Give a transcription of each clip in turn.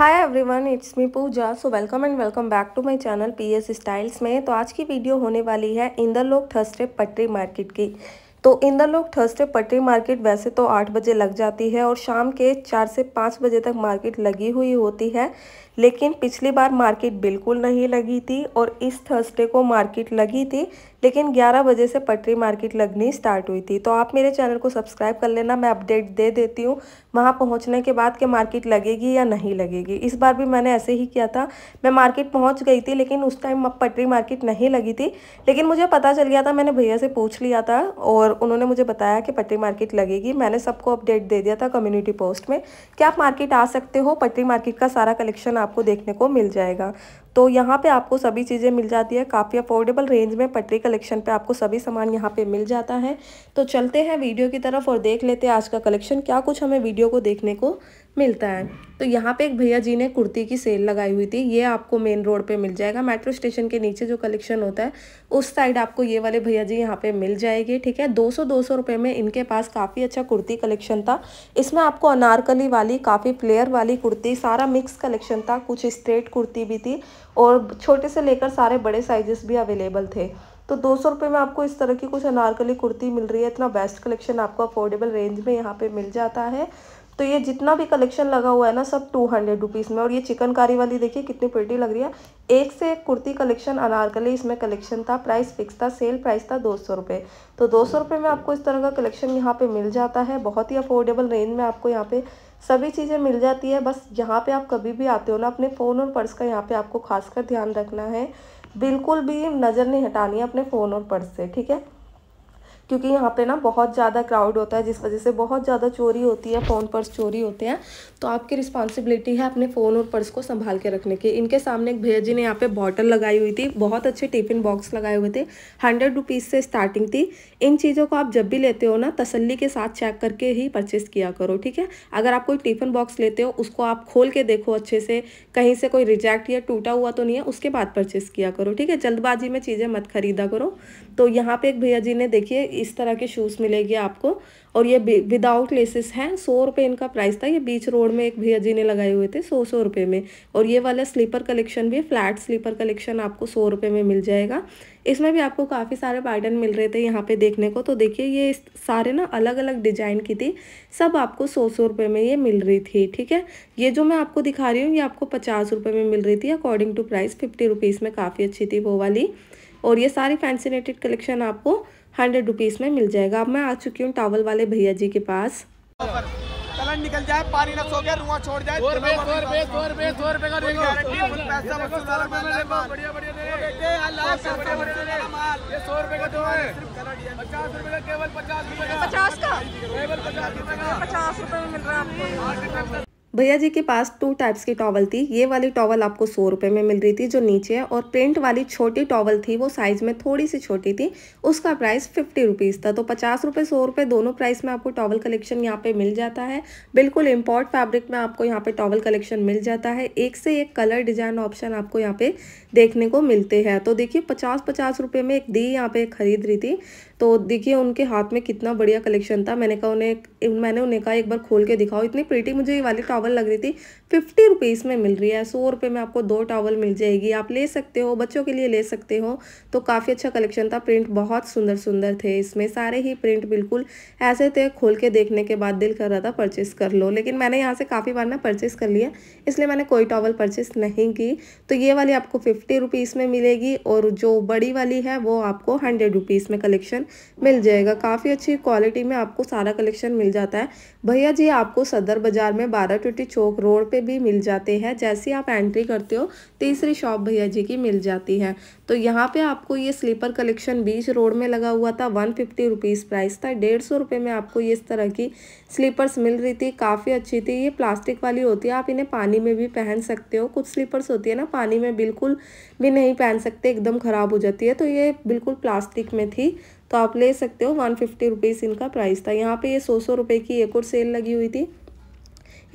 hi everyone it's me Pooja so welcome and welcome back to my channel PS styles में तो आज की video होने वाली है इंदरलोक थर्सडे पटरी मार्केट की तो इंदरलोक थर्सडे पटरी मार्केट वैसे तो आठ बजे लग जाती है और शाम के चार से पाँच बजे तक मार्केट लगी हुई होती है लेकिन पिछली बार मार्केट बिल्कुल नहीं लगी थी और इस थर्सडे को मार्केट लगी थी लेकिन 11 बजे से पटरी मार्केट लगनी स्टार्ट हुई थी तो आप मेरे चैनल को सब्सक्राइब कर लेना मैं अपडेट दे देती हूँ वहाँ पहुँचने के बाद कि मार्केट लगेगी या नहीं लगेगी इस बार भी मैंने ऐसे ही किया था मैं मार्केट पहुँच गई थी लेकिन उस टाइम पटरी मार्केट नहीं लगी थी लेकिन मुझे पता चल गया था मैंने भैया से पूछ लिया था और उन्होंने मुझे बताया कि पटरी मार्केट लगेगी मैंने सबको अपडेट दे दिया था कम्युनिटी पोस्ट में कि आप मार्केट आ सकते हो पटरी मार्केट का सारा कलेक्शन आप आपको देखने को मिल जाएगा तो यहाँ पे आपको सभी चीज़ें मिल जाती है काफ़ी अफोर्डेबल रेंज में पटरी कलेक्शन पे आपको सभी सामान यहाँ पे मिल जाता है तो चलते हैं वीडियो की तरफ और देख लेते हैं आज का कलेक्शन क्या कुछ हमें वीडियो को देखने को मिलता है तो यहाँ पे एक भैया जी ने कुर्ती की सेल लगाई हुई थी ये आपको मेन रोड पे मिल जाएगा मेट्रो स्टेशन के नीचे जो कलेक्शन होता है उस साइड आपको ये वाले भैया जी यहाँ पे मिल जाएंगे ठीक है 200 200 रुपए में इनके पास काफ़ी अच्छा कुर्ती कलेक्शन था इसमें आपको अनारकली वाली काफ़ी फ्लेयर वाली कुर्ती सारा मिक्स कलेक्शन था कुछ स्ट्रेट कुर्ती भी थी और छोटे से लेकर सारे बड़े साइजेस भी अवेलेबल थे तो दो सौ रुपये में आपको इस तरह की कुछ अनारकली कुर्ती मिल रही है इतना बेस्ट कलेक्शन आपको अफोर्डेबल रेंज में यहाँ पे मिल जाता है तो ये जितना भी कलेक्शन लगा हुआ है ना सब टू हंड्रेड रुपीज़ में और ये चिकनकारी वाली देखिए कितनी पेटी लग रही है एक से एक कुर्ती कलेक्शन अनारकली इसमें कलेक्शन था प्राइस फिक्स था सेल प्राइस था दो सौ रुपये तो दो सौ रुपये में आपको इस तरह का कलेक्शन यहाँ पे मिल जाता है बहुत ही अफोर्डेबल रेंज में आपको यहाँ पे सभी चीज़ें मिल जाती है बस यहाँ पे आप कभी भी आते हो ना अपने फ़ोन और पर्स का यहाँ पे आपको खासकर ध्यान रखना है बिल्कुल भी नज़र नहीं हटानी है अपने फ़ोन और पर्स से ठीक है क्योंकि यहाँ पे ना बहुत ज़्यादा क्राउड होता है जिस वजह से बहुत ज़्यादा चोरी होती है फ़ोन पर्स चोरी होते हैं तो आपकी रिस्पॉन्सिबिलिटी है अपने फ़ोन और पर्स को संभाल के रखने की इनके सामने एक भैया जी ने यहाँ पे बॉटल लगाई हुई थी बहुत अच्छे टिफिन बॉक्स लगाए हुए थे हंड्रेड रुपीज़ से स्टार्टिंग थी इन चीज़ों को आप जब भी लेते हो ना तसली के साथ चेक करके ही परचेस किया करो ठीक है अगर आप कोई टिफिन बॉक्स लेते हो उसको आप खोल के देखो अच्छे से कहीं से कोई रिजेक्ट या टूटा हुआ तो नहीं है उसके बाद परचेस किया करो ठीक है जल्दबाजी में चीज़ें मत खरीदा करो तो यहाँ पे एक भैया जी ने देखिए इस तरह के शूज़ मिलेगी आपको और ये विदाउट लेसेस हैं सौ रुपये इनका प्राइस था ये बीच रोड में एक भैया जी ने लगाए हुए थे सौ सौ रुपये में और ये वाला स्लीपर कलेक्शन भी फ्लैट स्लीपर कलेक्शन आपको सौ रुपये में मिल जाएगा इसमें भी आपको काफ़ी सारे पैटर्न मिल रहे थे यहाँ पे देखने को तो देखिए ये सारे ना अलग अलग डिजाइन की थी सब आपको सौ सौ रुपये में ये मिल रही थी ठीक है ये जो मैं आपको दिखा रही हूँ ये आपको पचास रुपये में मिल रही थी according to price fifty rupees में काफ़ी अच्छी थी वो वाली और ये सारी फैंसी नेटेड कलेक्शन आपको हंड्रेड रुपीज़ में मिल जाएगा अब मैं आ चुकी हूँ टावल वाले भैया जी के पास कलर निकल जाए पानी न सो गया रुआ छोड़ जाए दो रुपए दो रुपए दो रुपए दो रुपए का देखो पैसा रुपए में मिल रहा है आपको भैया जी के पास टू टाइप्स की टॉवल थी ये वाली टॉवल आपको सौ रुपये में मिल रही थी जो नीचे है और प्रिंट वाली छोटी टॉवल थी वो साइज़ में थोड़ी सी छोटी थी उसका प्राइस फिफ्टी रुपीज़ था तो पचास रुपये सौ रुपये दोनों प्राइस में आपको टॉवल कलेक्शन यहाँ पे मिल जाता है बिल्कुल इम्पोर्ट फैब्रिक में आपको यहाँ पे टॉवल कलेक्शन मिल जाता है एक से एक कलर डिजाइन ऑप्शन आपको यहाँ पे देखने को मिलते हैं तो देखिए पचास पचास रुपये में एक दी यहाँ पे खरीद रही थी तो देखिए उनके हाथ में कितना बढ़िया कलेक्शन था मैंने कहा उन्हें मैंने उन्हें कहा एक बार खोल के दिखाओ इतनी प्रीटी मुझे ये वाली टावल लग रही थी फिफ्टी रुपीज़ में मिल रही है सौ रुपये में आपको दो टावल मिल जाएगी आप ले सकते हो बच्चों के लिए ले सकते हो तो काफ़ी अच्छा कलेक्शन था प्रिंट बहुत सुंदर सुंदर थे इसमें सारे ही प्रिंट बिल्कुल ऐसे थे खोल के देखने के बाद दिल कर रहा था परचेस कर लो लेकिन मैंने यहाँ से काफ़ी बार ना परचेस कर लिया इसलिए मैंने कोई टॉवल परचेस नहीं की तो ये वाली आपको फिफ्टी रुपीज़ में मिलेगी और जो बड़ी वाली है वो आपको हंड्रेड रुपीज़ में कलेक्शन मिल जाएगा काफ़ी अच्छी क्वालिटी में आपको सारा कलेक्शन मिल जाता है भैया जी आपको सदर बाज़ार में बारह टूटी चौक रोड पे भी मिल जाते हैं जैसे आप एंट्री करते हो तीसरी शॉप भैया जी की मिल जाती है तो यहाँ पे आपको ये स्लीपर कलेक्शन बीच रोड में लगा हुआ था वन फिफ्टी रुपीज़ प्राइस था डेढ़ सौ रुपये में आपको ये इस तरह की स्लीपर्स मिल रही थी काफ़ी अच्छी थी ये प्लास्टिक वाली होती है आप इन्हें पानी में भी पहन सकते हो कुछ स्लीपर्स होती है ना पानी में बिल्कुल भी नहीं पहन सकते एकदम ख़राब हो जाती है तो ये बिल्कुल प्लास्टिक में थी तो आप ले सकते हो वन फिफ्टी रुपीज़ इनका प्राइस था यहाँ पे ये सौ सौ रुपये की एक और सेल लगी हुई थी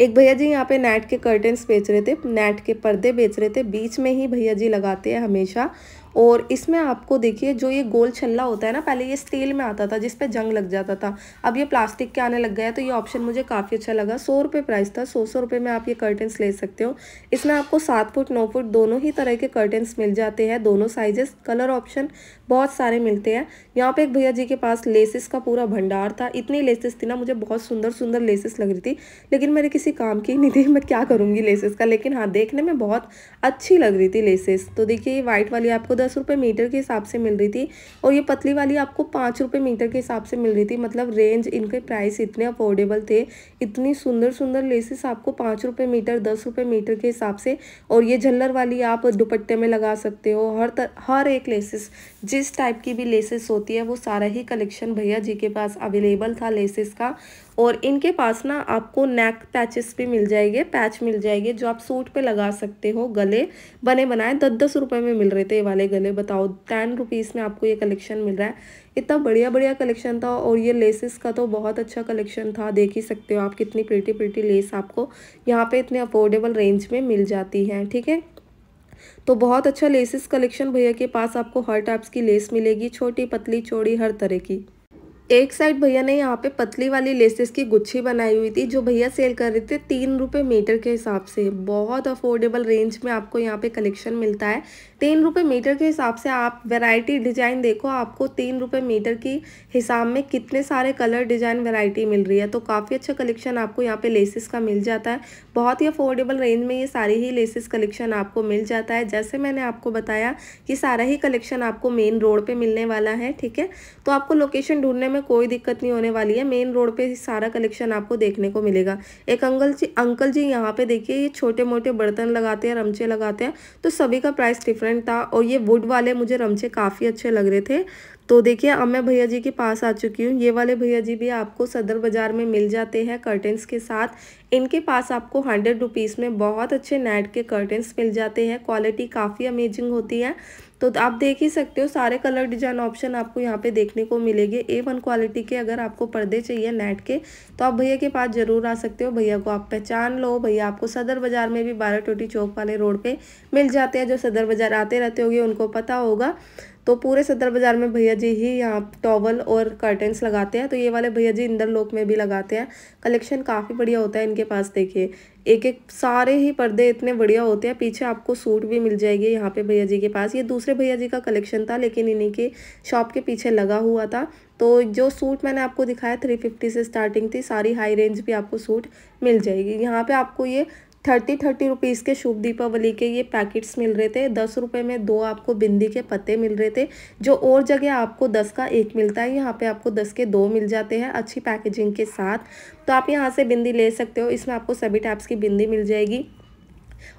एक भैया जी यहाँ पे नेट के कर्टन्स बेच रहे थे नेट के पर्दे बेच रहे थे बीच में ही भैया जी लगाते हैं हमेशा और इसमें आपको देखिए जो ये गोल छल्ला होता है ना पहले ये स्टील में आता था जिस जंग लग जाता था अब ये प्लास्टिक के आने लग गया है तो ये ऑप्शन मुझे काफ़ी अच्छा लगा सौ रुपये प्राइस था सौ सौ रुपये में आप ये कर्टन्स ले सकते हो इसमें आपको सात फुट नौ फुट दोनों ही तरह के कर्टन्स मिल जाते हैं दोनों साइजेस कलर ऑप्शन बहुत सारे मिलते हैं यहाँ पर एक भैया जी के पास लेसिस का पूरा भंडार था इतनी लेसिस थी ना मुझे बहुत सुंदर सुंदर लेसिस लग रही थी लेकिन मेरे किसी काम की नहीं थी मैं क्या करूँगी लेसिस का लेकिन हाँ देखने में बहुत अच्छी लग रही थी लेसिस तो देखिए ये वाइट वाली आपको दस रुपये मीटर के हिसाब से मिल रही थी और ये पतली वाली आपको पाँच रुपये मीटर के हिसाब से मिल रही थी मतलब रेंज इनके प्राइस इतने अफोर्डेबल थे इतनी सुंदर सुंदर लेसेस आपको पाँच रुपये मीटर दस रुपये मीटर के हिसाब से और ये झल्लर वाली आप दुपट्टे में लगा सकते हो हर तर, हर एक लेसेस जिस टाइप की भी लेसेस होती है वो सारा ही कलेक्शन भैया जी के पास अवेलेबल था लेसेस का और इनके पास ना आपको नेक पैचेस भी मिल जाएंगे पैच मिल जाएंगे जो आप सूट पे लगा सकते हो गले बने बनाए दस दस रुपये में मिल रहे थे ये वाले गले बताओ टेन रुपीज़ में आपको ये कलेक्शन मिल रहा है इतना बढ़िया बढ़िया कलेक्शन था और ये लेसेस का तो बहुत अच्छा कलेक्शन था देख ही सकते हो आप कितनी प्रिटी प्रिटी लेस आपको यहाँ पर इतने अफोर्डेबल रेंज में मिल जाती हैं ठीक है तो बहुत अच्छा लेसेस कलेक्शन भैया के पास आपको हर टाइप्स की लेस मिलेगी छोटी पतली चौड़ी हर तरह की एक साइड भैया ने यहाँ पे पतली वाली लेसेस की गुच्छी बनाई हुई थी जो भैया सेल कर रहे थे तीन रुपये मीटर के हिसाब से बहुत अफोर्डेबल रेंज में आपको यहाँ पे कलेक्शन मिलता है तीन रुपये मीटर के हिसाब से आप वैरायटी डिज़ाइन देखो आपको तीन रुपये मीटर की हिसाब में कितने सारे कलर डिज़ाइन वैरायटी मिल रही है तो काफ़ी अच्छा कलेक्शन आपको यहाँ पे लेसिस का मिल जाता है बहुत ही अफोर्डेबल रेंज में ये सारे ही लेसिस कलेक्शन आपको मिल जाता है जैसे मैंने आपको बताया कि सारा ही कलेक्शन आपको मेन रोड पर मिलने वाला है ठीक है तो आपको लोकेशन ढूंढने में कोई दिक्कत नहीं होने वाली है मेन रोड पर सारा कलेक्शन आपको देखने को मिलेगा एक अंकल जी अंकल जी यहाँ पे देखिए ये छोटे मोटे बर्तन लगाते हैं रमचे लगाते हैं तो सभी का प्राइस डिफरेंट डिज़ाइन था और ये वुड वाले मुझे रमचे काफ़ी अच्छे लग रहे थे तो देखिए अब मैं भैया जी के पास आ चुकी हूँ ये वाले भैया जी भी आपको सदर बाज़ार में मिल जाते हैं कर्टन्स के साथ इनके पास आपको हंड्रेड रुपीज़ में बहुत अच्छे नेट के कर्टन्स मिल जाते हैं क्वालिटी काफ़ी अमेजिंग होती है तो आप देख ही सकते हो सारे कलर डिजाइन ऑप्शन आपको यहाँ पे देखने को मिलेंगे ए वन क्वालिटी के अगर आपको पर्दे चाहिए नेट के तो आप भैया के पास ज़रूर आ सकते हो भैया को आप पहचान लो भैया आपको सदर बाज़ार में भी बारह टोटी चौक वाले रोड पर मिल जाते हैं जो सदर बाज़ार आते रहते होंगे उनको पता होगा तो पूरे सदर बाज़ार में भैया जी ही यहाँ टॉवल और कर्टेंस लगाते हैं तो ये वाले भैया जी इंदर लोक में भी लगाते हैं कलेक्शन काफ़ी बढ़िया होता है इनके पास देखिए एक एक सारे ही पर्दे इतने बढ़िया होते हैं पीछे आपको सूट भी मिल जाएगी यहाँ पे भैया जी के पास ये दूसरे भैया जी का कलेक्शन था लेकिन इन्हीं के शॉप के पीछे लगा हुआ था तो जो सूट मैंने आपको दिखाया थ्री फिफ्टी से स्टार्टिंग थी सारी हाई रेंज भी आपको सूट मिल जाएगी यहाँ पे आपको ये थर्टी थर्टी रुपीज़ के शुभ दीपावली के ये पैकेट्स मिल रहे थे दस रुपये में दो आपको बिंदी के पत्ते मिल रहे थे जो और जगह आपको दस का एक मिलता है यहाँ पे आपको दस के दो मिल जाते हैं अच्छी पैकेजिंग के साथ तो आप यहाँ से बिंदी ले सकते हो इसमें आपको सभी टाइप्स की बिंदी मिल जाएगी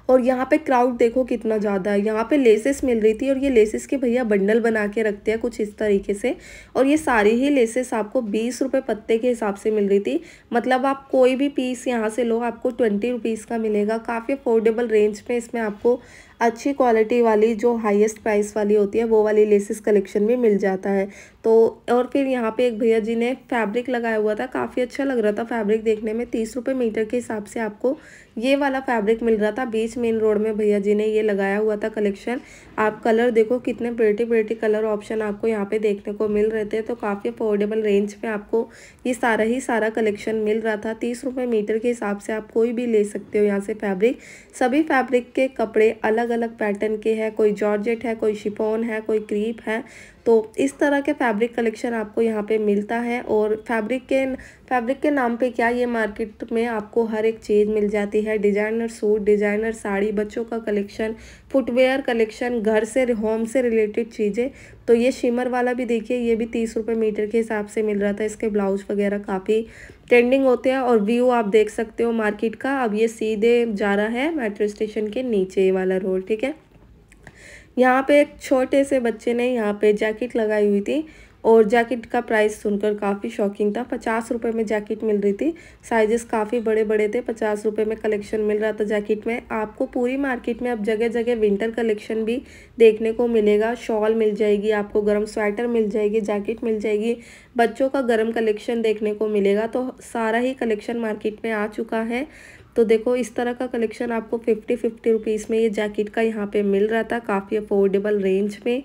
और यहाँ पे क्राउड देखो कितना ज़्यादा है यहाँ पे लेसेस मिल रही थी और ये लेसेस के भैया बंडल बना के रखते हैं कुछ इस तरीके से और ये सारी ही लेसेस आपको बीस रुपये पत्ते के हिसाब से मिल रही थी मतलब आप कोई भी पीस यहाँ से लो आपको ट्वेंटी रुपीज़ का मिलेगा काफ़ी अफोर्डेबल रेंज में इसमें आपको अच्छी क्वालिटी वाली जो हाईएस्ट प्राइस वाली होती है वो वाली लेसेस कलेक्शन में मिल जाता है तो और फिर यहाँ पे एक भैया जी ने फैब्रिक लगाया हुआ था काफ़ी अच्छा लग रहा था फैब्रिक देखने में तीस रुपये मीटर के हिसाब से आपको ये वाला फैब्रिक मिल रहा था बीच मेन रोड में भैया जी ने ये लगाया हुआ था कलेक्शन आप कलर देखो कितने पेटी पेटी कलर ऑप्शन आपको यहाँ पे देखने को मिल रहे थे तो काफ़ी अफोर्डेबल रेंज में आपको ये सारा ही सारा कलेक्शन मिल रहा था तीस रुपये मीटर के हिसाब से आप कोई भी ले सकते हो यहाँ से फैब्रिक सभी फैब्रिक के कपड़े अलग अलग पैटर्न के हैं कोई जॉर्जेट है कोई शिपोन है कोई क्रीप है तो इस तरह के फैब्रिक कलेक्शन आपको यहाँ पे मिलता है और फैब्रिक के फैब्रिक के नाम पे क्या ये मार्केट में आपको हर एक चीज़ मिल जाती है डिजाइनर सूट डिजाइनर साड़ी बच्चों का कलेक्शन फुटवेयर कलेक्शन घर से होम से रिलेटेड चीज़ें तो ये शिमर वाला भी देखिए ये भी तीस रुपये मीटर के हिसाब से मिल रहा था इसके ब्लाउज वगैरह काफ़ी ट्रेंडिंग होते हैं और व्यू आप देख सकते हो मार्केट का अब ये सीधे जा रहा है मेट्रो स्टेशन के नीचे वाला रोड ठीक है यहाँ पे एक छोटे से बच्चे ने यहाँ पे जैकेट लगाई हुई थी और जैकेट का प्राइस सुनकर काफ़ी शॉकिंग था पचास रुपये में जैकेट मिल रही थी साइजेस काफ़ी बड़े बड़े थे पचास रुपये में कलेक्शन मिल रहा था जैकेट में आपको पूरी मार्केट में अब जगह जगह विंटर कलेक्शन भी देखने को मिलेगा शॉल मिल जाएगी आपको गर्म स्वेटर मिल जाएगी जैकेट मिल जाएगी बच्चों का गर्म कलेक्शन देखने को मिलेगा तो सारा ही कलेक्शन मार्केट में आ चुका है तो देखो इस तरह का कलेक्शन आपको फिफ्टी फिफ्टी रुपीज़ में ये जैकेट का यहाँ पे मिल रहा था काफ़ी अफोर्डेबल रेंज में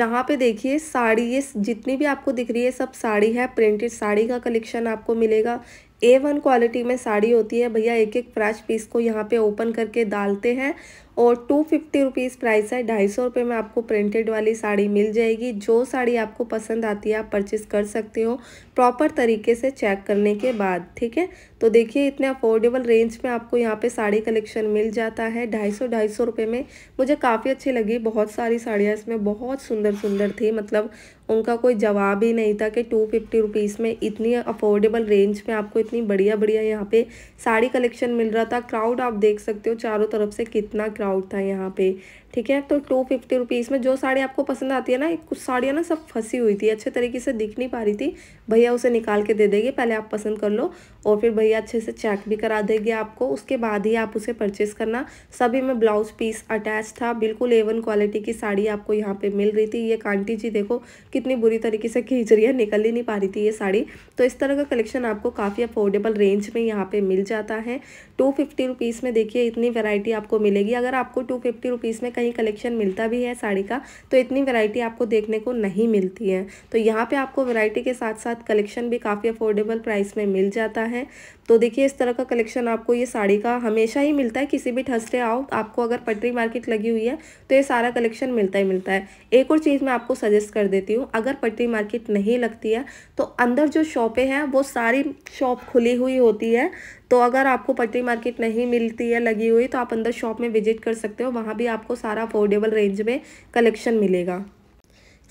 यहाँ पे देखिए साड़ी ये जितनी भी आपको दिख रही है सब साड़ी है प्रिंटेड साड़ी का कलेक्शन आपको मिलेगा ए वन क्वालिटी में साड़ी होती है भैया एक एक फ्रेश पीस को यहाँ पे ओपन करके डालते हैं और टू फिफ्टी रुपीज़ प्राइस है ढाई सौ रुपये में आपको प्रिंटेड वाली साड़ी मिल जाएगी जो साड़ी आपको पसंद आती है आप परचेज़ कर सकते हो प्रॉपर तरीके से चेक करने के बाद ठीक है तो देखिए इतने अफोर्डेबल रेंज में आपको यहाँ पे साड़ी कलेक्शन मिल जाता है ढाई सौ ढाई सौ रुपये में मुझे काफ़ी अच्छी लगी बहुत सारी साड़ियाँ इसमें बहुत सुंदर सुंदर थी मतलब उनका कोई जवाब ही नहीं था कि टू फिफ्टी रुपीज़ में इतनी अफोर्डेबल रेंज में आपको इतनी बढ़िया बढ़िया यहाँ पे साड़ी कलेक्शन मिल रहा था क्राउड आप देख सकते हो चारों तरफ से कितना क्राउड था यहाँ पे ठीक है तो टू फिफ्टी रुपीज़ में जो साड़ी आपको पसंद आती है ना कुछ साड़ियाँ ना सब फंसी हुई थी अच्छे तरीके से दिख नहीं पा रही थी भैया उसे निकाल के दे देंगे पहले आप पसंद कर लो और फिर भैया अच्छे से चेक भी करा देंगे आपको उसके बाद ही आप उसे परचेस करना सभी में ब्लाउज पीस अटैच था बिल्कुल एवन क्वालिटी की साड़ी आपको यहाँ पर मिल रही थी ये कांटी जी देखो कितनी बुरी तरीके से खींच रही है निकल ही नहीं पा रही थी ये साड़ी तो इस तरह का कलेक्शन आपको काफ़ी अफोर्डेबल रेंज में यहाँ पर मिल जाता है टू फिफ्टी में देखिए इतनी वेराइटी आपको मिलेगी अगर आपको टू फिफ्टी में कहीं कलेक्शन मिलता भी है साड़ी का तो इतनी वैरायटी आपको देखने को नहीं मिलती है तो यहाँ पे आपको वैरायटी के साथ साथ कलेक्शन भी काफ़ी अफोर्डेबल प्राइस में मिल जाता है तो देखिए इस तरह का कलेक्शन आपको ये साड़ी का हमेशा ही मिलता है किसी भी ठस्टे आओ आपको अगर पटरी मार्केट लगी हुई है तो ये सारा कलेक्शन मिलता ही मिलता है एक और चीज़ मैं आपको सजेस्ट कर देती हूँ अगर पटरी मार्केट नहीं लगती है तो अंदर जो शॉपें हैं वो सारी शॉप खुली हुई होती है तो अगर आपको पटरी मार्केट नहीं मिलती है लगी हुई तो आप अंदर शॉप में विजिट कर सकते हो वहाँ भी आपको सारा अफोर्डेबल रेंज में कलेक्शन मिलेगा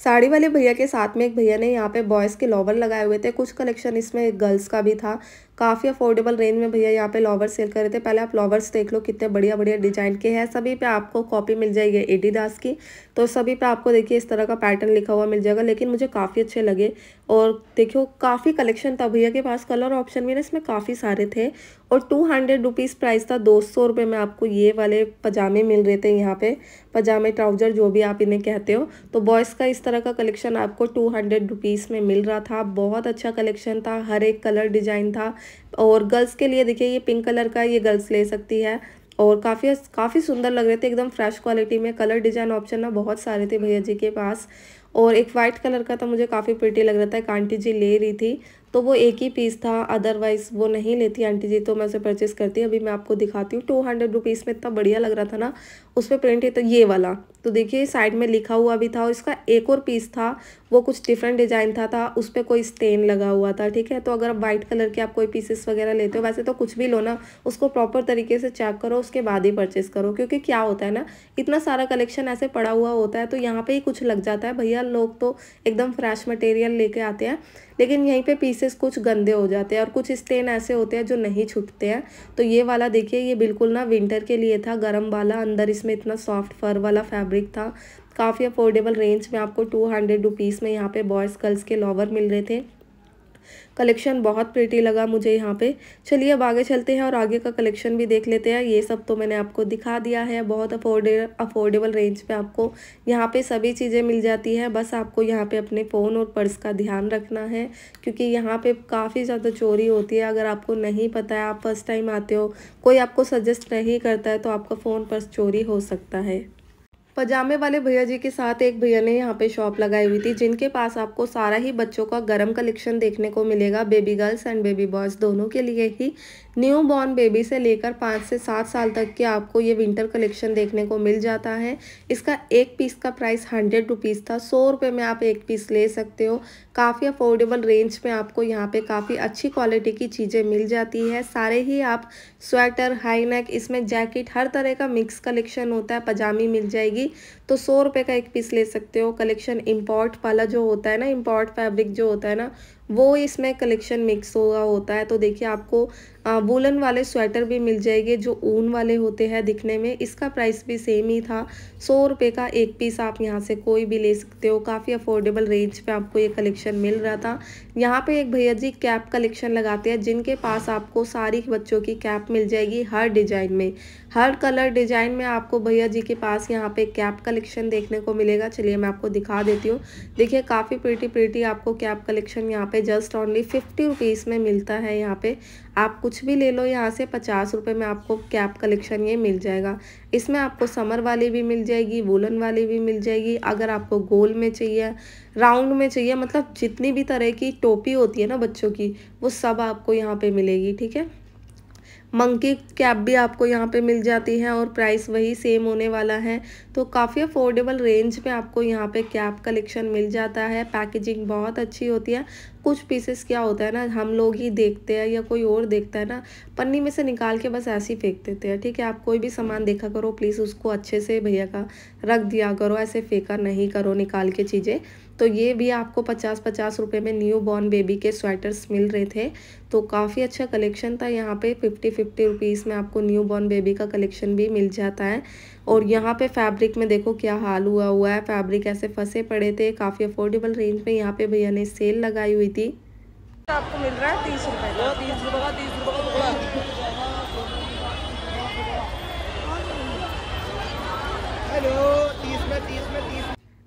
साड़ी वाले भैया के साथ में एक भैया ने यहाँ पे बॉयज़ के लॉवर लगाए हुए थे कुछ कलेक्शन इसमें गर्ल्स का भी था काफ़ी अफोर्डेबल रेंज में भैया यहाँ पे लॉवर सेल कर रहे थे पहले आप लॉवर्स देख लो कितने बढ़िया बढ़िया डिजाइन के हैं सभी पे आपको कॉपी मिल जाएगी एडिडास की तो सभी पे आपको देखिए इस तरह का पैटर्न लिखा हुआ मिल जाएगा लेकिन मुझे काफ़ी अच्छे लगे और देखियो काफ़ी कलेक्शन था भैया के पास कलर ऑप्शन भी ना इसमें काफ़ी सारे थे और टू हंड्रेड रुपीज़ प्राइस था दो सौ रुपये में आपको ये वाले पजामे मिल रहे थे यहाँ पे पजामे ट्राउज़र जो भी आप इन्हें कहते हो तो बॉयज़ का इस तरह का कलेक्शन आपको टू हंड्रेड रुपीज़ में मिल रहा था बहुत अच्छा कलेक्शन था हर एक कलर डिज़ाइन था और गर्ल्स के लिए देखिए ये पिंक कलर का ये गर्ल्स ले सकती है और काफ़ी काफ़ी सुंदर लग रहे थे एकदम फ्रेश क्वालिटी में कलर डिजाइन ऑप्शन ना बहुत सारे थे भैया जी के पास और एक वाइट कलर का तो मुझे काफ़ी पिटी लग रहा था एक आंटी जी ले रही थी तो वो एक ही पीस था अदरवाइज़ वो नहीं लेती आंटी जी तो मैं उसे परचेस करती अभी मैं आपको दिखाती हूँ टू हंड्रेड रुपीज़ में इतना बढ़िया लग रहा था ना उस पर प्रिंट है तो ये वाला तो देखिए साइड में लिखा हुआ भी था और इसका एक और पीस था वो कुछ डिफरेंट डिजाइन था था उस पर कोई स्टेन लगा हुआ था ठीक है तो अगर आप वाइट कलर के आप कोई पीसेस वगैरह लेते हो वैसे तो कुछ भी लो ना उसको प्रॉपर तरीके से चेक करो उसके बाद ही परचेस करो क्योंकि क्या होता है ना इतना सारा कलेक्शन ऐसे पड़ा हुआ होता है तो यहाँ पर ही कुछ लग जाता है भैया लोग तो एकदम फ्रेश मटेरियल लेके आते हैं लेकिन यहीं पर पीसेस कुछ गंदे हो जाते हैं और कुछ स्टेन ऐसे होते हैं जो नहीं छुटते हैं तो ये वाला देखिए ये बिल्कुल ना विंटर के लिए था गर्म वाला अंदर इसमें इसमें इतना सॉफ्ट फर वाला फैब्रिक था काफ़ी अफोर्डेबल रेंज में आपको टू हंड्रेड रुपीज़ में यहाँ पे बॉयज़ गर्ल्स के लॉवर मिल रहे थे कलेक्शन बहुत प्रिटी लगा मुझे यहाँ पे चलिए अब आगे चलते हैं और आगे का कलेक्शन भी देख लेते हैं ये सब तो मैंने आपको दिखा दिया है बहुत अफोर्डे अफोर्डेबल रेंज पे आपको यहाँ पे सभी चीज़ें मिल जाती हैं बस आपको यहाँ पे अपने फ़ोन और पर्स का ध्यान रखना है क्योंकि यहाँ पे काफ़ी ज़्यादा चोरी होती है अगर आपको नहीं पता है आप फर्स्ट टाइम आते हो कोई आपको सजेस्ट नहीं करता है तो आपका फ़ोन पर्स चोरी हो सकता है पजामे वाले भैया जी के साथ एक भैया ने यहाँ पे शॉप लगाई हुई थी जिनके पास आपको सारा ही बच्चों का गर्म कलेक्शन देखने को मिलेगा baby girls and baby boys दोनों के लिए ही न्यू बॉर्न बेबी से लेकर पाँच से सात साल तक के आपको ये विंटर कलेक्शन देखने को मिल जाता है इसका एक पीस का प्राइस हंड्रेड रुपीज़ था सौ रुपये में आप एक पीस ले सकते हो काफ़ी अफोर्डेबल रेंज में आपको यहाँ पे काफ़ी अच्छी क्वालिटी की चीज़ें मिल जाती है सारे ही आप स्वेटर हाई नेक इसमें जैकेट हर तरह का मिक्स कलेक्शन होता है पजामी मिल जाएगी तो सौ रुपये का एक पीस ले सकते हो कलेक्शन इम्पोर्ट वाला जो होता है ना इम्पोर्ट फैब्रिक जो होता है ना वो इसमें कलेक्शन मिक्स हुआ होता है तो देखिए आपको वूलन वाले स्वेटर भी मिल जाएंगे जो ऊन वाले होते हैं दिखने में इसका प्राइस भी सेम ही था सौ रुपये का एक पीस आप यहाँ से कोई भी ले सकते हो काफ़ी अफोर्डेबल रेंज पे आपको ये कलेक्शन मिल रहा था यहाँ पे एक भैया जी कैप कलेक्शन लगाते हैं जिनके पास आपको सारी बच्चों की कैप मिल जाएगी हर डिज़ाइन में हर कलर डिज़ाइन में आपको भैया जी के पास यहाँ पे कैप कलेक्शन देखने को मिलेगा चलिए मैं आपको दिखा देती हूँ देखिए काफ़ी प्रीटी प्रीटी आपको कैप कलेक्शन यहाँ पे जस्ट ऑनली फिफ्टी रुपीज़ में मिलता है यहाँ पे आप कुछ भी ले लो यहाँ से पचास रुपये में आपको कैप कलेक्शन ये मिल जाएगा इसमें आपको समर वाली भी मिल जाएगी वुलन वाली भी मिल जाएगी अगर आपको गोल में चाहिए राउंड में चाहिए मतलब जितनी भी तरह की टोपी होती है ना बच्चों की वो सब आपको यहाँ पे मिलेगी ठीक है मंकी कैप भी आपको यहाँ पे मिल जाती है और प्राइस वही सेम होने वाला है तो काफ़ी अफोर्डेबल रेंज में आपको यहाँ पे कैप कलेक्शन मिल जाता है पैकेजिंग बहुत अच्छी होती है कुछ पीसेस क्या होता है ना हम लोग ही देखते हैं या कोई और देखता है ना पन्नी में से निकाल के बस ऐसे ही फेंक देते हैं ठीक है आप कोई भी सामान देखा करो प्लीज़ उसको अच्छे से भैया का रख दिया करो ऐसे फेंका नहीं करो निकाल के चीज़ें तो ये भी आपको पचास पचास रुपये में न्यू बॉर्न बेबी के स्वेटर्स मिल रहे थे तो काफ़ी अच्छा कलेक्शन था यहाँ पर फिफ्टी फिफ्टी रुपीज़ में आपको न्यू बॉर्न बेबी का कलेक्शन भी मिल जाता है और यहाँ पे फैब्रिक में देखो क्या हाल हुआ हुआ है फैब्रिक ऐसे फंसे पड़े थे काफ़ी अफोर्डेबल रेंज में यहाँ पे भैया ने सेल लगाई हुई थी आपको मिल रहा है तीस रुपये हेलो तीस में तीस में तीस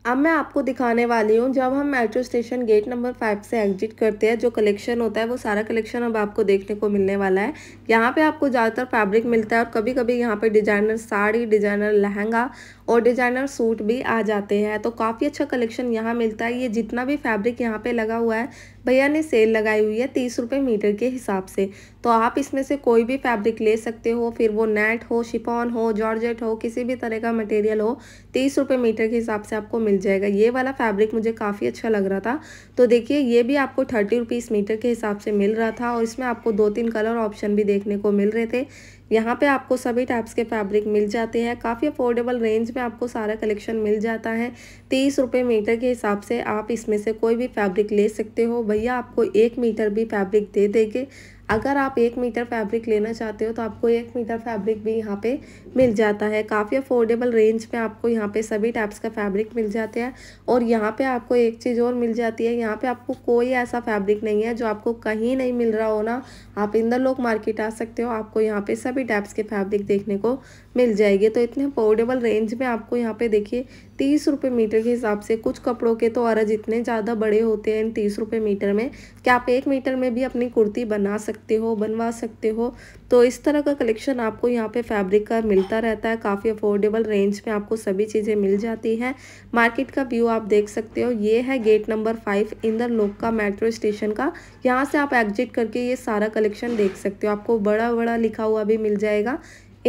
अब मैं आपको दिखाने वाली हूँ जब हम metro station gate number five से एग्जिट करते हैं जो कलेक्शन होता है वो सारा कलेक्शन अब आपको देखने को मिलने वाला है यहाँ पे आपको ज़्यादातर फैब्रिक मिलता है और कभी कभी यहाँ पे डिजाइनर साड़ी डिजाइनर लहंगा और डिजाइनर सूट भी आ जाते हैं तो काफ़ी अच्छा कलेक्शन यहाँ मिलता है ये जितना भी फैब्रिक यहाँ पर लगा हुआ है भैया ने सेल लगाई हुई है तीस रुपये मीटर के हिसाब से तो आप इसमें से कोई भी फैब्रिक ले सकते हो फिर वो नेट हो शिफॉन हो जॉर्जेट हो किसी भी तरह का मटेरियल हो तीस रुपये मीटर के हिसाब से आपको मिल जाएगा ये वाला फैब्रिक मुझे काफ़ी अच्छा लग रहा था तो देखिए ये भी आपको थर्टी रुपीज़ मीटर के हिसाब से मिल रहा था और इसमें आपको दो तीन कलर ऑप्शन भी देखने को मिल रहे थे यहाँ पे आपको सभी टाइप्स के फैब्रिक मिल जाते हैं काफ़ी अफोर्डेबल रेंज में आपको सारा कलेक्शन मिल जाता है तीस रुपये मीटर के हिसाब से आप इसमें से कोई भी फैब्रिक ले सकते हो भैया आपको एक मीटर भी फैब्रिक दे देंगे अगर आप एक मीटर फैब्रिक लेना चाहते हो तो आपको एक मीटर फैब्रिक भी यहाँ पे मिल जाता है काफ़ी अफोर्डेबल रेंज में आपको यहाँ पे सभी टाइप्स का फैब्रिक मिल जाते हैं और यहाँ पे आपको एक चीज़ और मिल जाती है यहाँ पे आपको कोई ऐसा फैब्रिक नहीं है जो आपको कहीं नहीं मिल रहा हो ना आप इंदर लोग मार्केट आ सकते हो आपको यहाँ पे सभी टाइप्स के फैब्रिक देखने को मिल जाएगी तो इतने अफोर्डेबल रेंज में आपको यहाँ पे देखिए तीस रुपये मीटर के हिसाब से कुछ कपड़ों के तो अरज इतने ज़्यादा बड़े होते हैं तीस रुपये मीटर में कि आप एक मीटर में भी अपनी कुर्ती बना सकते हो बनवा सकते हो तो इस तरह का कलेक्शन आपको यहाँ पे फैब्रिक का मिलता रहता है काफ़ी अफोर्डेबल रेंज में आपको सभी चीज़ें मिल जाती हैं मार्केट का व्यू आप देख सकते हो ये है गेट नंबर फाइव इंदर लोक का मेट्रो स्टेशन का यहाँ से आप एग्जिट करके ये सारा कलेक्शन देख सकते हो आपको बड़ा बड़ा लिखा हुआ भी मिल जाएगा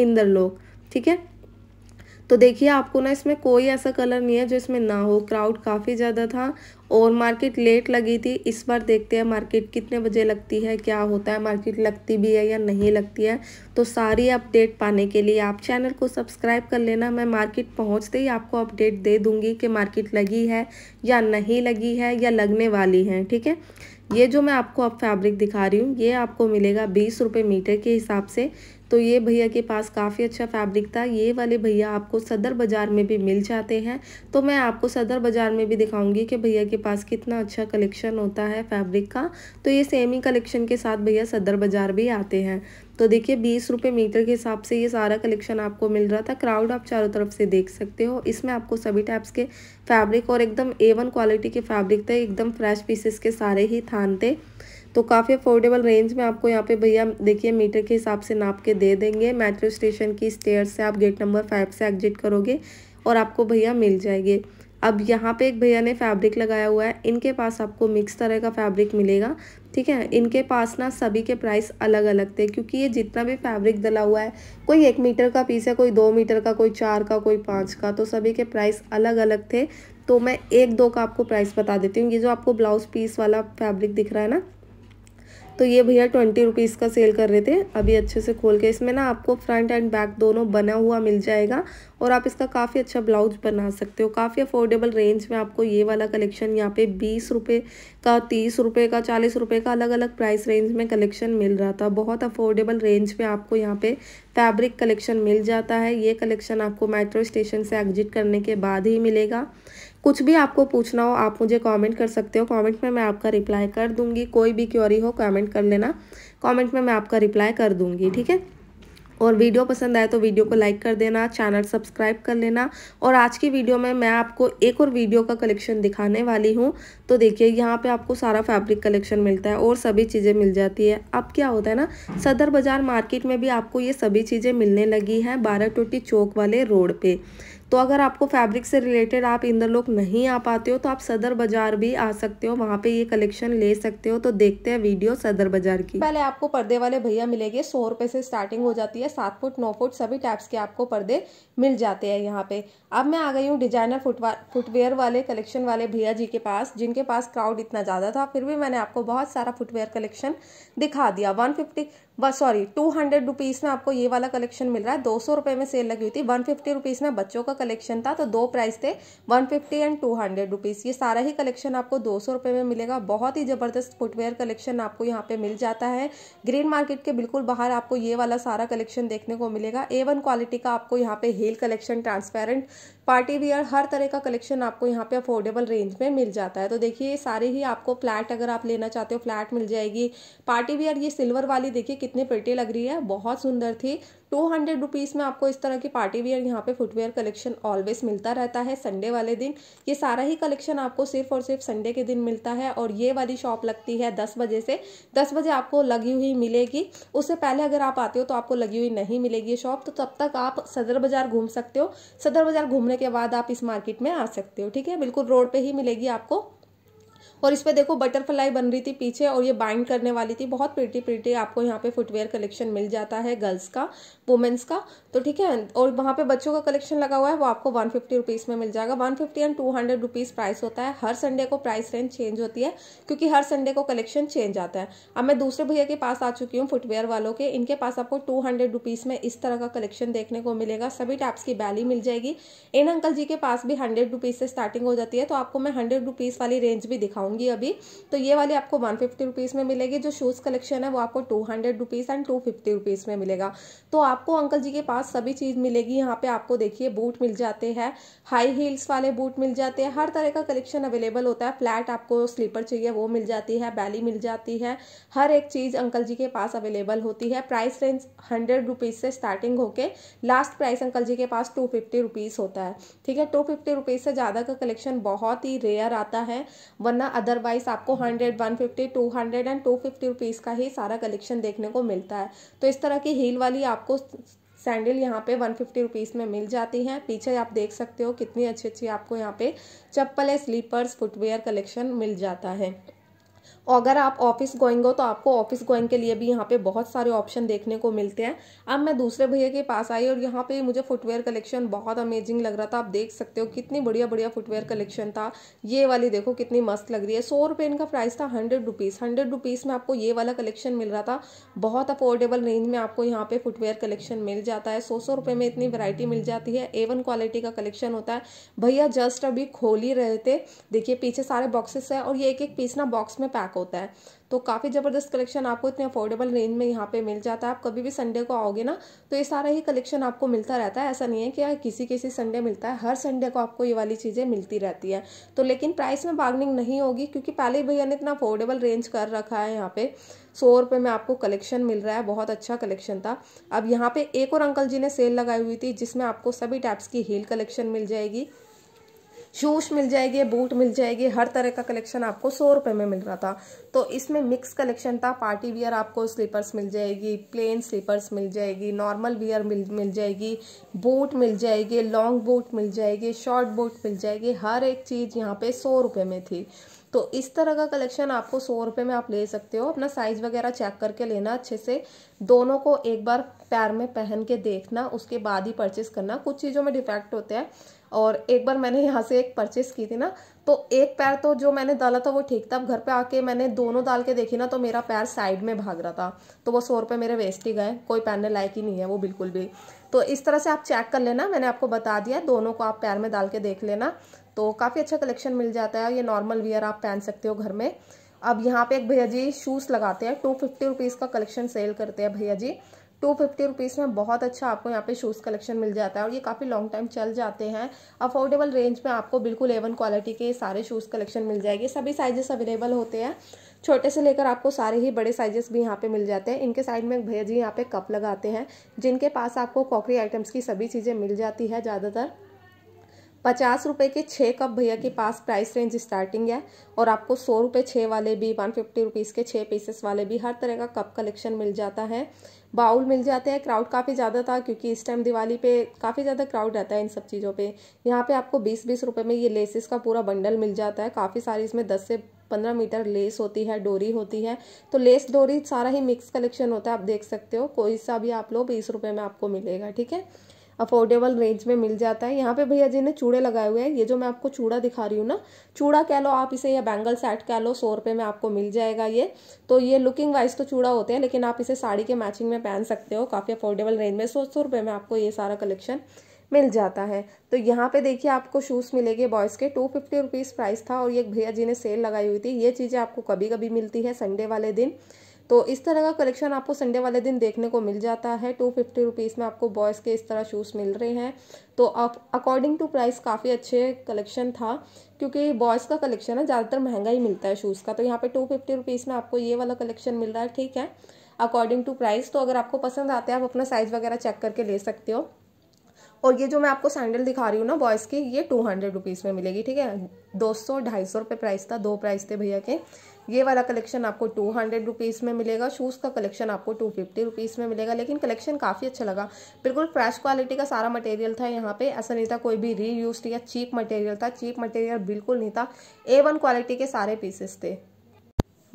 इंदर लोक ठीक है तो देखिए आपको ना इसमें कोई ऐसा कलर नहीं है जो इसमें ना हो क्राउड काफ़ी ज़्यादा था और मार्केट लेट लगी थी इस बार देखते हैं मार्केट कितने बजे लगती है क्या होता है मार्केट लगती भी है या नहीं लगती है तो सारी अपडेट पाने के लिए आप चैनल को सब्सक्राइब कर लेना मैं मार्केट पहुंचते ही आपको अपडेट दे दूंगी कि मार्केट लगी है या नहीं लगी है या लगने वाली है ठीक है ये जो मैं आपको अब फैब्रिक दिखा रही हूँ ये आपको मिलेगा बीस रुपये मीटर के हिसाब से तो ये भैया के पास काफ़ी अच्छा फैब्रिक था ये वाले भैया आपको सदर बाज़ार में भी मिल जाते हैं तो मैं आपको सदर बाज़ार में भी दिखाऊंगी कि भैया के पास कितना अच्छा कलेक्शन होता है फैब्रिक का तो ये सेम ही कलेक्शन के साथ भैया सदर बाज़ार भी आते हैं तो देखिए बीस रुपये मीटर के हिसाब से ये सारा कलेक्शन आपको मिल रहा था क्राउड आप चारों तरफ से देख सकते हो इसमें आपको सभी टाइप्स के फैब्रिक और एकदम ए क्वालिटी के फैब्रिक थे एकदम फ्रेश पीसेस के सारे ही थान थे तो काफ़ी अफोर्डेबल रेंज में आपको यहाँ पे भैया देखिए मीटर के हिसाब से नाप के दे देंगे मेट्रो स्टेशन की स्टेयर से आप गेट नंबर फाइव से एग्जिट करोगे और आपको भैया मिल जाएंगे अब यहाँ पे एक भैया ने फैब्रिक लगाया हुआ है इनके पास आपको मिक्स तरह का फैब्रिक मिलेगा ठीक है इनके पास ना सभी के प्राइस अलग अलग थे क्योंकि ये जितना भी फैब्रिक डला हुआ है कोई एक मीटर का पीस है कोई दो मीटर का कोई चार का कोई पाँच का तो सभी के प्राइस अलग अलग थे तो मैं एक दो का आपको प्राइस बता देती हूँ ये जो आपको ब्लाउज़ पीस वाला फैब्रिक दिख रहा है ना तो ये भैया ट्वेंटी रुपीज़ का सेल कर रहे थे अभी अच्छे से खोल के इसमें ना आपको फ्रंट एंड बैक दोनों बना हुआ मिल जाएगा और आप इसका काफ़ी अच्छा ब्लाउज बना सकते हो काफ़ी अफोर्डेबल रेंज में आपको ये वाला कलेक्शन यहाँ पे बीस रुपये का तीस रुपये का चालीस रुपये का अलग अलग प्राइस रेंज में कलेक्शन मिल रहा था बहुत अफोर्डेबल रेंज में आपको यहाँ पे फैब्रिक कलेक्शन मिल जाता है ये कलेक्शन आपको मेट्रो स्टेशन से एग्जिट करने के बाद ही मिलेगा कुछ भी आपको पूछना हो आप मुझे कमेंट कर सकते हो कमेंट में मैं आपका रिप्लाई कर दूंगी कोई भी क्योरी हो कमेंट कर लेना कमेंट में मैं आपका रिप्लाई कर दूंगी ठीक है और वीडियो पसंद आए तो वीडियो को लाइक कर देना चैनल सब्सक्राइब कर लेना और आज की वीडियो में मैं आपको एक और वीडियो का कलेक्शन दिखाने वाली हूँ तो देखिए यहाँ पे आपको सारा फैब्रिक कलेक्शन मिलता है और सभी चीज़ें मिल जाती है अब क्या होता है ना सदर बाज़ार मार्केट में भी आपको ये सभी चीज़ें मिलने लगी हैं बारह टोटी चौक वाले रोड पर तो अगर आपको फैब्रिक से रिलेटेड आप इंदर लोग नहीं आ पाते हो तो आप सदर बाज़ार भी आ सकते हो वहाँ पे ये कलेक्शन ले सकते हो तो देखते हैं वीडियो सदर बाज़ार की पहले आपको पर्दे वाले भैया मिलेंगे सौ रुपये से स्टार्टिंग हो जाती है सात फुट नौ फुट सभी टाइप्स के आपको पर्दे मिल जाते हैं यहाँ पे अब मैं आ गई हूँ डिजाइनर फुटवार फुटवेयर वाले कलेक्शन वाले भैया जी के पास जिनके पास क्राउड इतना ज़्यादा था फिर भी मैंने आपको बहुत सारा फुटवेयर कलेक्शन दिखा दिया one fifty sorry two hundred rupees में आपको ये वाला कलेक्शन मिल रहा है दो सौ रुपये में सेल लगी हुई थी वन फिफ्टी रुपीज़ में बच्चों का कलेक्शन था तो दो प्राइस थे one fifty and two hundred rupees ये सारा ही कलेक्शन आपको दो सौ रुपये में मिलेगा बहुत ही ज़बरदस्त फुटवेयर कलेक्शन आपको यहाँ पे मिल जाता है ग्रीन मार्केट के बिल्कुल बाहर आपको ये वाला सारा कलेक्शन देखने को मिलेगा ए वन क्वालिटी का आपको यहाँ पे heel collection transparent party wear हर तरह का कलेक्शन आपको यहाँ पे अफोर्डेबल रेंज में मिल जाता है तो देखिए सारे ही आपको फ्लैट अगर आप लेना चाहते हो फ्लैट मिल जाएगी पार्टी वियर ये सिल्वर वाली देखिए कितनी पेटी लग रही है बहुत सुंदर थी टू हंड्रेड रुपीज़ में आपको इस तरह की पार्टी वेयर यहाँ पे फुटवेयर कलेक्शन ऑलवेज मिलता रहता है संडे वाले दिन ये सारा ही कलेक्शन आपको सिर्फ और सिर्फ संडे के दिन मिलता है और ये वाली शॉप लगती है दस बजे से दस बजे आपको लगी हुई मिलेगी उससे पहले अगर आप आते हो तो आपको लगी हुई नहीं मिलेगी शॉप तो तब तक आप सदर बाज़ार घूम सकते हो सदर बाज़ार घूमने के बाद आप इस मार्केट में आ सकते हो ठीक है बिल्कुल रोड पर ही मिलेगी आपको और इस पर देखो बटरफ्लाई बन रही थी पीछे और ये बाइंड करने वाली थी बहुत प्रिटी प्रिटी आपको यहाँ पे फुटवेयर कलेक्शन मिल जाता है गर्ल्स का वुमेंस का तो ठीक है और वहाँ पे बच्चों का कलेक्शन लगा हुआ है वो आपको वन फिफ्टी रुपीज़ में मिल जाएगा one fifty and two hundred rupees price होता है हर संडे को प्राइस रेंज चेंज होती है क्योंकि हर संडे को कलेक्शन चेंज आता है अब मैं दूसरे भैया के पास आ चुकी हूँ फुटवेयर वालों के इनके पास आपको टू हंड्रेड रुपीज़ में इस तरह का कलेक्शन देखने को मिलेगा सभी टाइप्स की बैली मिल जाएगी इन अंकल जी के पास भी हंड्रेड रुपीज़ से स्टार्टिंग हो जाती है तो आपको मैं हंड्रेड रुपीज़ वाली रेंज भी दिखाऊंगी अभी तो ये वाली आपको वन फिफ्टी रुपीज़ में मिलेगी जो शूज़ कलेक्शन है वो आपको two hundred rupees and two fifty rupees में मिलेगा तो आप आपको अंकल जी के पास सभी चीज़ मिलेगी यहाँ पे आपको देखिए बूट मिल जाते हैं हाई हील्स वाले बूट मिल जाते हैं हर तरह का कलेक्शन अवेलेबल होता है फ्लैट आपको स्लीपर चाहिए वो मिल जाती है बैली मिल जाती है हर एक चीज़ अंकल जी के पास अवेलेबल होती है प्राइस रेंज हंड्रेड रुपीज़ से स्टार्टिंग होके लास्ट प्राइस अंकल जी के पास टू फिफ्टी रुपीज़ होता है ठीक है टू फिफ्टी रुपीज़ से ज़्यादा का कलेक्शन बहुत ही रेयर आता है वरना अदरवाइज आपको hundred one fifty two hundred and two fifty rupees का ही सारा कलेक्शन देखने को मिलता है तो इस तरह की हील वाली आपको सैंडल यहाँ पे वन फिफ्टी रुपीज़ में मिल जाती हैं पीछे आप देख सकते हो कितनी अच्छी अच्छी आपको यहाँ पे चप्पलें स्लीपर्स फुटवेयर कलेक्शन मिल जाता है और अगर आप ऑफिस गोइंग हो तो आपको ऑफिस गोइंग के लिए भी यहाँ पे बहुत सारे ऑप्शन देखने को मिलते हैं अब मैं दूसरे भैया के पास आई और यहाँ पे मुझे फुटवेयर कलेक्शन बहुत अमेजिंग लग रहा था आप देख सकते हो कितनी बढ़िया बढ़िया फुटवेयर कलेक्शन था ये वाली देखो कितनी मस्त लग रही है सौ रुपये इनका प्राइस था हंड्रेड रुपीज़ हंड्रेड रुपीज़ में आपको ये वाला कलेक्शन मिल रहा था बहुत अफोर्डेबल रेंज में आपको यहाँ पे फुटवेयर कलेक्शन मिल जाता है सौ सौ रुपये में इतनी वैरायटी मिल जाती है ए वन क्वालिटी का कलेक्शन होता है भैया जस्ट अभी खोल ही रहे थे देखिए पीछे सारे बॉक्सेस है और ये एक एक पीस ना बॉक्स में पैक होता है तो काफ़ी ज़बरदस्त कलेक्शन आपको इतने अफोर्डेबल रेंज में यहाँ पे मिल जाता है आप कभी भी संडे को आओगे ना तो ये सारा ही कलेक्शन आपको मिलता रहता है ऐसा नहीं है कि यार किसी किसी संडे मिलता है हर संडे को आपको ये वाली चीज़ें मिलती रहती है तो लेकिन प्राइस में बार्गनिंग नहीं होगी क्योंकि पहले ही भैया ने इतना अफोर्डेबल रेंज कर रखा है यहाँ पर सौ रुपये में आपको कलेक्शन मिल रहा है बहुत अच्छा कलेक्शन था अब यहाँ पर एक और अंकल जी ने सेल लगाई हुई थी जिसमें आपको सभी टाइप्स की हील कलेक्शन मिल जाएगी शूज़ मिल जाएंगे बूट मिल जाएंगे हर तरह का कलेक्शन आपको सौ रुपए में मिल रहा था तो इसमें मिक्स कलेक्शन था पार्टी वियर आपको स्लीपर्स मिल जाएगी प्लेन स्लीपर्स मिल जाएगी नॉर्मल वियर मिल मिल जाएगी बूट मिल जाएगी लॉन्ग बूट मिल जाएगी शॉर्ट बूट मिल जाएगी हर एक चीज़ यहाँ पे सौ रुपये में थी तो इस तरह का कलेक्शन आपको सौ रुपये में आप ले सकते हो अपना साइज़ वगैरह चेक करके लेना अच्छे से दोनों को एक बार पैर में पहन के देखना उसके बाद ही परचेस करना कुछ चीज़ों में डिफेक्ट होते हैं और एक बार मैंने यहाँ से एक परचेस की थी ना तो एक पैर तो जो मैंने डाला था वो ठीक था घर पे आके मैंने दोनों डाल के देखी ना तो मेरा पैर साइड में भाग रहा था तो वो सौ रुपये मेरे वेस्ट ही गए कोई पहनने लायक ही नहीं है वो बिल्कुल भी तो इस तरह से आप चेक कर लेना मैंने आपको बता दिया दोनों को आप पैर में डाल के देख लेना तो काफ़ी अच्छा कलेक्शन मिल जाता है ये नॉर्मल वियर आप पहन सकते हो घर में अब यहाँ पे एक भैया जी शूज़ लगाते हैं टू फिफ्टी रुपीज़ का कलेक्शन सेल करते हैं भैया जी टू फिफ्टी रुपीज़ में बहुत अच्छा आपको यहाँ पे शूज़ कलेक्शन मिल जाता है और ये काफ़ी लॉन्ग टाइम चल जाते हैं अफोर्डेबल रेंज में आपको बिल्कुल एवन क्वालिटी के सारे शूज़ कलेक्शन मिल जाएंगे सभी साइजेस अवेलेबल होते हैं छोटे से लेकर आपको सारे ही बड़े साइजेस भी यहाँ पे मिल जाते हैं इनके साइड में भैया जी यहाँ पे कप लगाते हैं जिनके पास आपको कॉकरी आइटम्स की सभी चीज़ें मिल जाती है ज़्यादातर पचास रुपये के छः कप भैया के पास प्राइस रेंज स्टार्टिंग है और आपको सौ रुपये छः वाले भी वन फिफ्टी रुपीज़ के छः पीसेस वाले भी हर तरह का कप कलेक्शन मिल जाता है बाउल मिल जाते हैं क्राउड काफ़ी ज़्यादा था क्योंकि इस टाइम दिवाली पे काफ़ी ज़्यादा क्राउड रहता है इन सब चीज़ों पे यहाँ पे आपको बीस बीस रुपये में ये लेसिस का पूरा बंडल मिल जाता है काफ़ी सारी इसमें दस से पंद्रह मीटर लेस होती है डोरी होती है तो लेस डोरी सारा ही मिक्स कलेक्शन होता है आप देख सकते हो कोई सा भी आप लोग बीस रुपये में आपको मिलेगा ठीक है अफोर्डेबल रेंज में मिल जाता है यहाँ पे भैया जी ने चूड़े लगाए हुए हैं ये जो मैं आपको चूड़ा दिखा रही हूँ ना चूड़ा कह लो आप इसे या बैंगल सेट कह लो सौ रुपये में आपको मिल जाएगा ये तो ये लुकिंग वाइज तो चूड़ा होते हैं लेकिन आप इसे साड़ी के मैचिंग में पहन सकते हो काफ़ी अफोर्डेबल रेंज में सौ सौ रुपये में आपको ये सारा कलेक्शन मिल जाता है तो यहाँ पे देखिए आपको शूज़ मिलेंगे बॉयज़ के टू फिफ्टी रुपीज़ प्राइस था और ये भैया जी ने सेल लगाई हुई थी ये चीज़ें आपको कभी कभी मिलती है संडे वाले दिन तो इस तरह का कलेक्शन आपको संडे वाले दिन देखने को मिल जाता है टू फिफ्टी रुपीज़ में आपको बॉयज़ के इस तरह शूज़ मिल रहे हैं तो आप अकॉर्डिंग टू प्राइस काफ़ी अच्छे कलेक्शन था क्योंकि बॉयज़ का कलेक्शन है ज़्यादातर महंगा ही मिलता है शूज़ का तो यहाँ पर टू फिफ्टी रुपीज़ में आपको ये वाला कलेक्शन मिल रहा है ठीक है अकॉर्डिंग टू प्राइस तो अगर आपको पसंद आते हैं आप अपना साइज़ वगैरह चेक करके ले सकते हो और ये जो मैं आपको सैंडल दिखा रही हूँ ना बॉयज़ की ये टू हंड्रेड रुपीज़ में मिलेगी ठीक है दो सौ ढाई सौ रुपये प्राइस था दो प्राइस थे भैया के ये वाला कलेक्शन आपको टू हंड्रेड रुपीज़ में मिलेगा शूज़ का कलेक्शन आपको टू फिफ्टी रुपीज़ में मिलेगा लेकिन कलेक्शन काफ़ी अच्छा लगा बिल्कुल फ्रेश क्वालिटी का सारा मटेरियल था यहाँ पे ऐसा नहीं था कोई भी यूज या चीप मटेरियल था चीप मटेरियल बिल्कुल नहीं था ए वन क्वालिटी के सारे पीसेस थे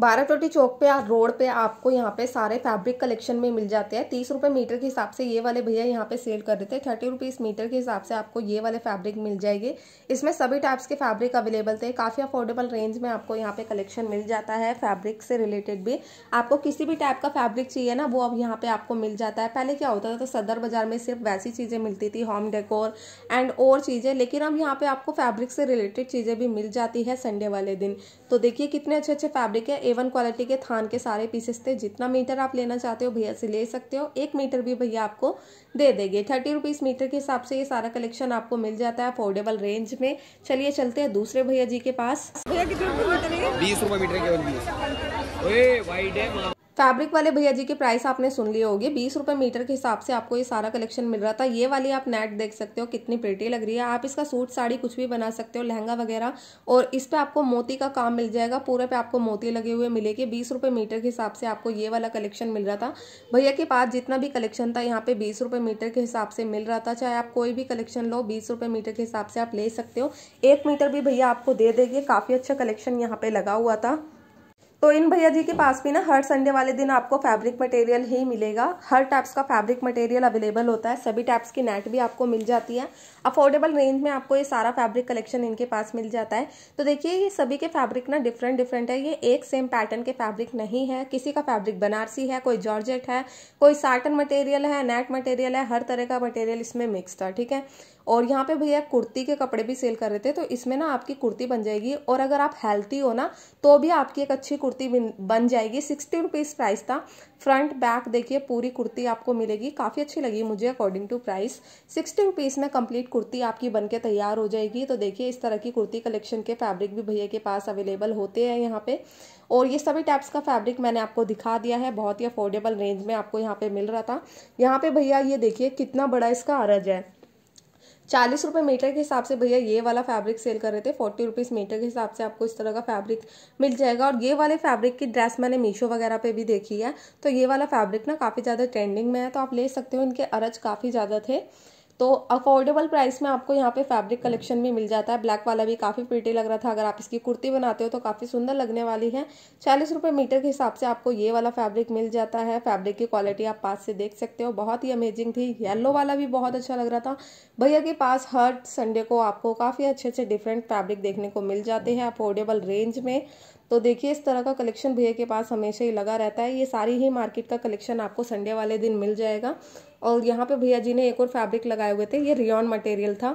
बारह बाराटोटी चौक पे रोड पे आपको यहाँ पे सारे फैब्रिक कलेक्शन में मिल जाते हैं तीस रुपये मीटर के हिसाब से ये वाले भैया यहाँ पे सेल कर रहे थे थर्टी रुपीज़ मीटर के हिसाब से आपको ये वाले फैब्रिक मिल जाएंगे इसमें सभी टाइप्स के फैब्रिक अवेलेबल थे काफ़ी अफोर्डेबल रेंज में आपको यहाँ पे कलेक्शन मिल जाता है फैब्रिक से रिलेटेड भी आपको किसी भी टाइप का फैब्रिक चाहिए ना वो अब यहाँ पर आपको मिल जाता है पहले क्या होता था तो सदर बाज़ार में सिर्फ वैसी चीज़ें मिलती थी होम डेकोर एंड और चीज़ें लेकिन अब यहाँ पर आपको फैब्रिक से रिलेटेड चीज़ें भी मिल जाती है संडे वाले दिन तो देखिए कितने अच्छे अच्छे फैब्रिक है ए वन क्वालिटी के थान के सारे पीसेस थे जितना मीटर आप लेना चाहते हो भैया से ले सकते हो एक मीटर भी भैया आपको दे देंगे थर्टी रुपीज़ मीटर के हिसाब से ये सारा कलेक्शन आपको मिल जाता है अफोर्डेबल रेंज में चलिए चलते हैं दूसरे भैया जी के पास भैया कितने बीस रुपये मीटर के फैब्रिक वाले भैया जी के प्राइस आपने सुन लिए होगी बीस रुपये मीटर के हिसाब से आपको ये सारा कलेक्शन मिल रहा था ये वाली आप नेट देख सकते हो कितनी पेटी लग रही है आप इसका सूट साड़ी कुछ भी बना सकते हो लहंगा वगैरह और इस पर आपको मोती का काम मिल जाएगा पूरे पे आपको मोती लगे हुए मिलेगी बीस रुपये मीटर के हिसाब से आपको ये वाला कलेक्शन मिल रहा था भैया के पास जितना भी कलेक्शन था यहाँ पे बीस रुपये मीटर के हिसाब से मिल रहा था चाहे आप कोई भी कलेक्शन लो बीस रुपये मीटर के हिसाब से आप ले सकते हो एक मीटर भी भैया आपको दे देंगे काफ़ी अच्छा कलेक्शन यहाँ पे लगा हुआ था तो इन भैया जी के पास भी ना हर संडे वाले दिन आपको फैब्रिक मटेरियल ही मिलेगा हर टाइप्स का फैब्रिक मटेरियल अवेलेबल होता है सभी टाइप्स की नेट भी आपको मिल जाती है अफोर्डेबल रेंज में आपको ये सारा फैब्रिक कलेक्शन इनके पास मिल जाता है तो देखिए ये सभी के फैब्रिक ना डिफरेंट डिफरेंट है ये एक सेम पैटर्न के फैब्रिक नहीं है किसी का फैब्रिक बनारसी है कोई जॉर्जेट है कोई साटन मटेरियल है नेट मटेरियल है हर तरह का मटेरियल इसमें मिक्सड है ठीक है और यहाँ पे भैया कुर्ती के कपड़े भी सेल कर रहे थे तो इसमें ना आपकी कुर्ती बन जाएगी और अगर आप हेल्थी हो ना तो भी आपकी एक अच्छी कुर्ती बन जाएगी सिक्सटी रुपीज़ प्राइस था फ्रंट बैक देखिए पूरी कुर्ती आपको मिलेगी काफ़ी अच्छी लगी मुझे according to price sixty rupees में कंप्लीट कुर्ती आपकी बन के तैयार हो जाएगी तो देखिए इस तरह की कुर्ती कलेक्शन के फैब्रिक भी भैया के पास अवेलेबल होते हैं यहाँ पे और ये सभी टाइप्स का फैब्रिक मैंने आपको दिखा दिया है बहुत ही अफोर्डेबल रेंज में आपको यहाँ पे मिल रहा था यहाँ पे भैया ये देखिए कितना बड़ा इसका अरज है चालीस रुपये मीटर के हिसाब से भैया ये वाला फैब्रिक सेल कर रहे थे फोर्टी रुपीज़ मीटर के हिसाब से आपको इस तरह का फैब्रिक मिल जाएगा और ये वाले फैब्रिक की ड्रेस मैंने मीशो वगैरह पे भी देखी है तो ये वाला फैब्रिक ना काफ़ी ज़्यादा ट्रेंडिंग में है तो आप ले सकते हो इनके अरज काफ़ी ज़्यादा थे तो अफोर्डेबल प्राइस में आपको यहाँ पे फैब्रिक कलेक्शन भी मिल जाता है ब्लैक वाला भी काफ़ी पीटी लग रहा था अगर आप इसकी कुर्ती बनाते हो तो काफ़ी सुंदर लगने वाली है चालीस रुपये मीटर के हिसाब से आपको ये वाला फैब्रिक मिल जाता है फैब्रिक की क्वालिटी आप पास से देख सकते हो बहुत ही अमेजिंग थी येलो वाला भी बहुत अच्छा लग रहा था भैया के पास हर संडे को आपको काफ़ी अच्छे अच्छे डिफरेंट फैब्रिक देखने को मिल जाते हैं अफोर्डेबल रेंज में तो देखिए इस तरह का कलेक्शन भैया के पास हमेशा ही लगा रहता है ये सारी ही मार्केट का कलेक्शन आपको संडे वाले दिन मिल जाएगा और यहाँ पे भैया जी ने एक और फैब्रिक लगाए हुए थे ये रियॉन मटेरियल था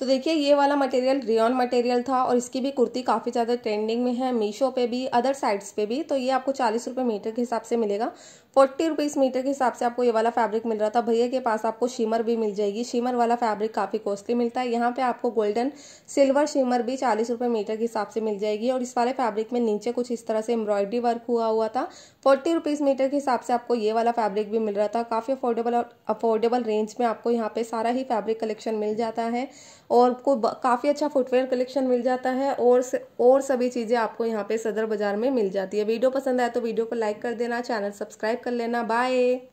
तो देखिए ये वाला मटेरियल रियॉन मटेरियल था और इसकी भी कुर्ती काफ़ी ज़्यादा ट्रेंडिंग में है मीशो पे भी अदर साइट्स पे भी तो ये आपको चालीस रुपये मीटर के हिसाब से मिलेगा फोर्टी रुपीज़ मीटर के हिसाब से आपको ये वाला फैब्रिक मिल रहा था भैया के पास आपको शीमर भी मिल जाएगी शीमर वाला फैब्रिक काफ़ी कॉस्टली मिलता है यहाँ पे आपको गोल्डन सिल्वर शीमर भी चालीस रुपये मीटर के हिसाब से मिल जाएगी और इस वाले फैब्रिक में नीचे कुछ इस तरह से एम्ब्रॉयडरी वर्क हुआ हुआ था फोर्टी रुपीज़ मीटर के हिसाब से आपको ये वाला फैब्रिक भी मिल रहा था काफ़ी अफोर्डेबल और अफोर्डेबल रेंज में आपको यहाँ पर सारा ही फैब्रिक कलेक्शन मिल जाता है और आपको काफ़ी अच्छा फुटवेयर कलेक्शन मिल जाता है और और सभी चीज़ें आपको यहाँ पर सदर बाजार में मिल जाती है वीडियो पसंद आए तो वीडियो को लाइक कर देना चैनल सब्सक्राइब कर लेना बाय